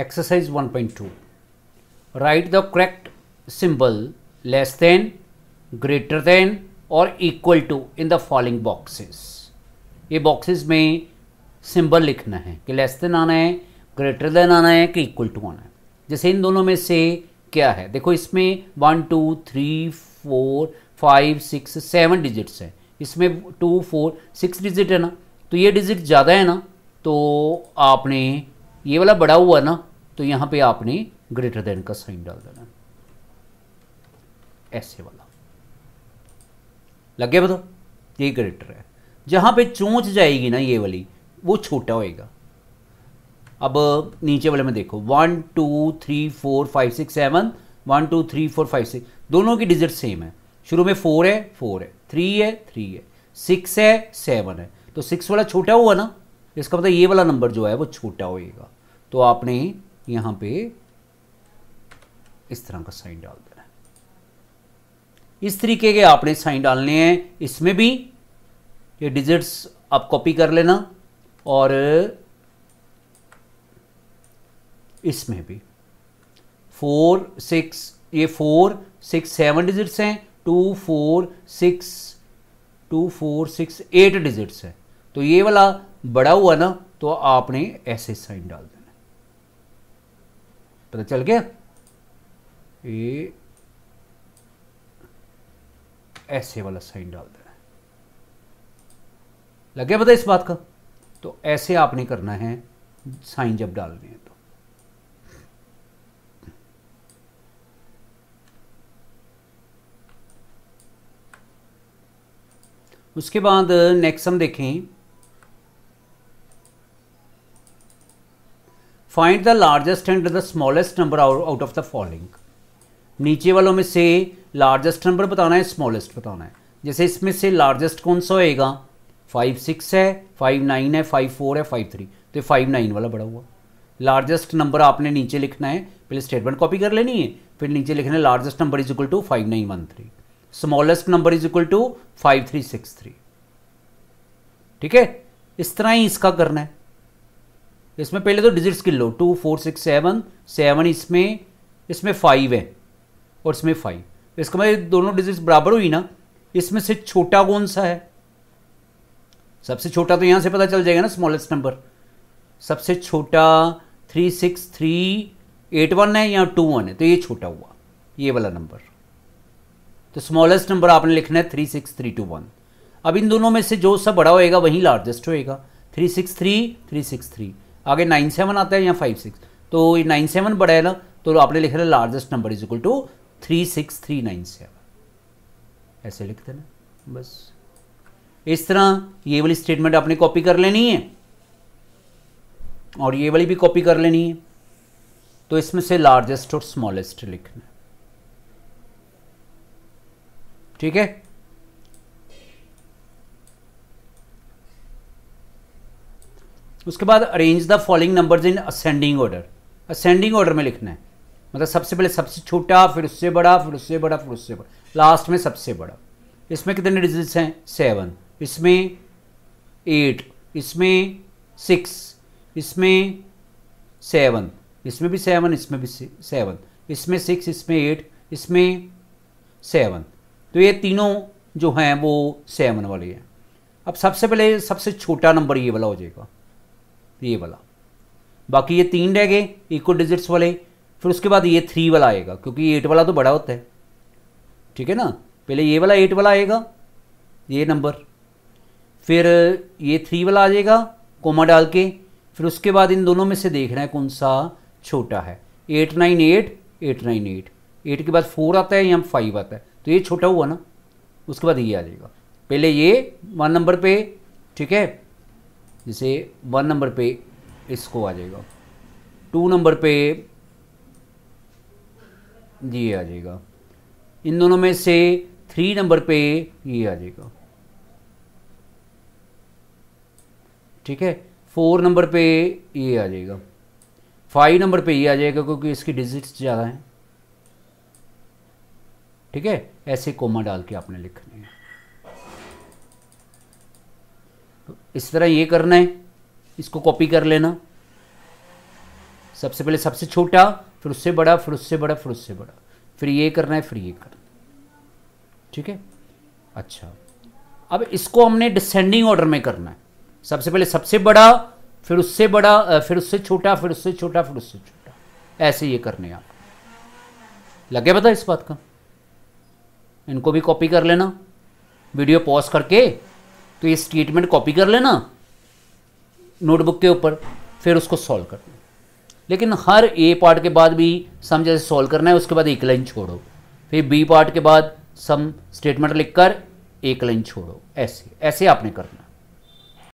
exercise 1.2 write the correct symbol less than greater than और equal to in the following boxes ये boxes में symbol लिखना है कि लेस देन आना है ग्रेटर देन आना है कि इक्वल टू आना है जैसे इन दोनों में से क्या है देखो इसमें one two three four five six seven digits हैं इसमें टू फोर सिक्स डिजिट है ना तो ये डिजिट ज़्यादा है ना तो आपने ये वाला बड़ा हुआ ना तो यहां पे आपने ग्रेटर देन का साइन डाल देना ऐसे वाला लग गया बताओ ये ग्रेटर है जहां पे चोंच जाएगी ना ये वाली वो छोटा होएगा अब नीचे वाले में देखो one two three four five six seven one two three four five six दोनों की डिजिट सेम है शुरू में फोर है फोर है थ्री है थ्री है सिक्स है सेवन है तो सिक्स वाला छोटा हुआ ना इसका मतलब ये वाला नंबर जो है वो छोटा होएगा तो आपने यहां पे इस तरह का साइन डाल देना है इस तरीके के आपने साइन डालने हैं इसमें भी ये डिजिट्स आप कॉपी कर लेना और इसमें भी फोर सिक्स ये फोर सिक्स सेवन डिजिट्स हैं two four six two four six eight digits हैं तो ये वाला बड़ा हुआ ना तो आपने ऐसे साइन डाल देना पता चल गया ये ऐसे वाला साइन डाल देना लग गया पता इस बात का तो ऐसे आपने करना है साइन जब डालने हैं तो उसके बाद नेक्स्ट हम देखें find the largest and the smallest number out of the following नीचे वालों में से लार्जेस्ट नंबर बताना है स्मॉलेस्ट बताना है जैसे इसमें से लार्जेस्ट कौन सा होएगा फाइव सिक्स है फाइव नाइन है फाइव फोर है फाइव थ्री तो ये फाइव नाइन वाला बड़ा हुआ लार्जेस्ट नंबर आपने नीचे लिखना है पहले स्टेटमेंट कॉपी कर लेनी है फिर नीचे लिखना है largest number is equal to five nine one three smallest number is equal to five three six three ठीक है इस तरह ही इसका करना है इसमें पहले तो डिजिट्स गिन लो two four six seven seven इसमें इसमें फाइव है और इसमें फाइव इसका मतलब दोनों डिजिट्स बराबर हुई ना इसमें से छोटा कौन सा है सबसे छोटा तो यहाँ से पता चल जाएगा ना स्मॉलेस्ट नंबर सबसे छोटा three six three eight one है या टू वन है तो ये छोटा हुआ ये वाला नंबर तो स्मॉलेस्ट नंबर आपने लिखना है three six three two one अब इन दोनों में से जो सब बड़ा होएगा वही लार्जेस्ट होएगा three six three three six three आगे नाइन सेवन आता है या फाइव सिक्स तो ये नाइन सेवन बड़ा है ना तो आपने लिखा है largest number is equal to three six three nine seven ऐसे लिख देना बस इस तरह ये वाली स्टेटमेंट आपने कॉपी कर लेनी है और ये वाली भी कॉपी कर लेनी है तो इसमें से लार्जेस्ट और स्मॉलेस्ट लिखना ठीक है उसके बाद arrange the following numbers in ascending order ascending order में लिखना है मतलब सबसे पहले सबसे छोटा फिर उससे बड़ा फिर उससे बड़ा फिर उससे बड़ा लास्ट में सबसे बड़ा इसमें कितने डिजिट्स हैं सेवन इसमें एट इसमें सिक्स इसमें सेवन इसमें भी सेवन इसमें भी सेवन इसमें सिक्स इसमें एट इसमें सेवन तो ये तीनों जो हैं वो सेवन वाले हैं अब सबसे पहले सबसे छोटा नंबर ये वाला हो जाएगा ये वाला बाकी ये तीन रह गए इक्वल डिजिट्स वाले फिर उसके बाद ये थ्री वाला आएगा क्योंकि एट वाला तो बड़ा होता है ठीक है ना पहले ये वाला एट वाला आएगा ये नंबर फिर ये थ्री वाला आ जाएगा कोमा डाल के फिर उसके बाद इन दोनों में से देखना है कौन सा छोटा है eight nine eight eight nine eight eight के बाद फोर आता है या फाइव आता है तो ये छोटा हुआ ना उसके बाद ये आ जाएगा पहले ये वन नंबर पे ठीक है जैसे वन नंबर पे इसको आ जाएगा टू नंबर पे ये आ जाएगा इन दोनों में से थ्री नंबर पे ये आ जाएगा ठीक है फोर नंबर पे ये आ जाएगा फाइव नंबर पे ये आ जाएगा क्योंकि इसकी डिजिट्स ज़्यादा हैं ठीक है ऐसे कोमा डाल के आपने लिखने हैं इस तरह ये करना है इसको कॉपी कर लेना सबसे पहले सबसे छोटा फिर उससे बड़ा फिर उससे बड़ा फिर उससे बड़ा फिर ये करना है फिर ये करना ठीक है अच्छा अब इसको हमने डिसेंडिंग ऑर्डर में करना है सबसे पहले सबसे बड़ा फिर उससे बड़ा फिर उससे छोटा फिर उससे छोटा फिर उससे छोटा ऐसे ये करने आप लगे पता इस बात का इनको भी कॉपी कर लेना वीडियो पॉज करके तो ये स्टेटमेंट कॉपी कर लेना नोटबुक के ऊपर फिर उसको सॉल्व करना लेकिन हर ए पार्ट के बाद भी सम जैसे सॉल्व करना है उसके बाद एक लाइन छोड़ो फिर बी पार्ट के बाद सम स्टेटमेंट लिखकर एक लाइन छोड़ो ऐसे ऐसे आपने करना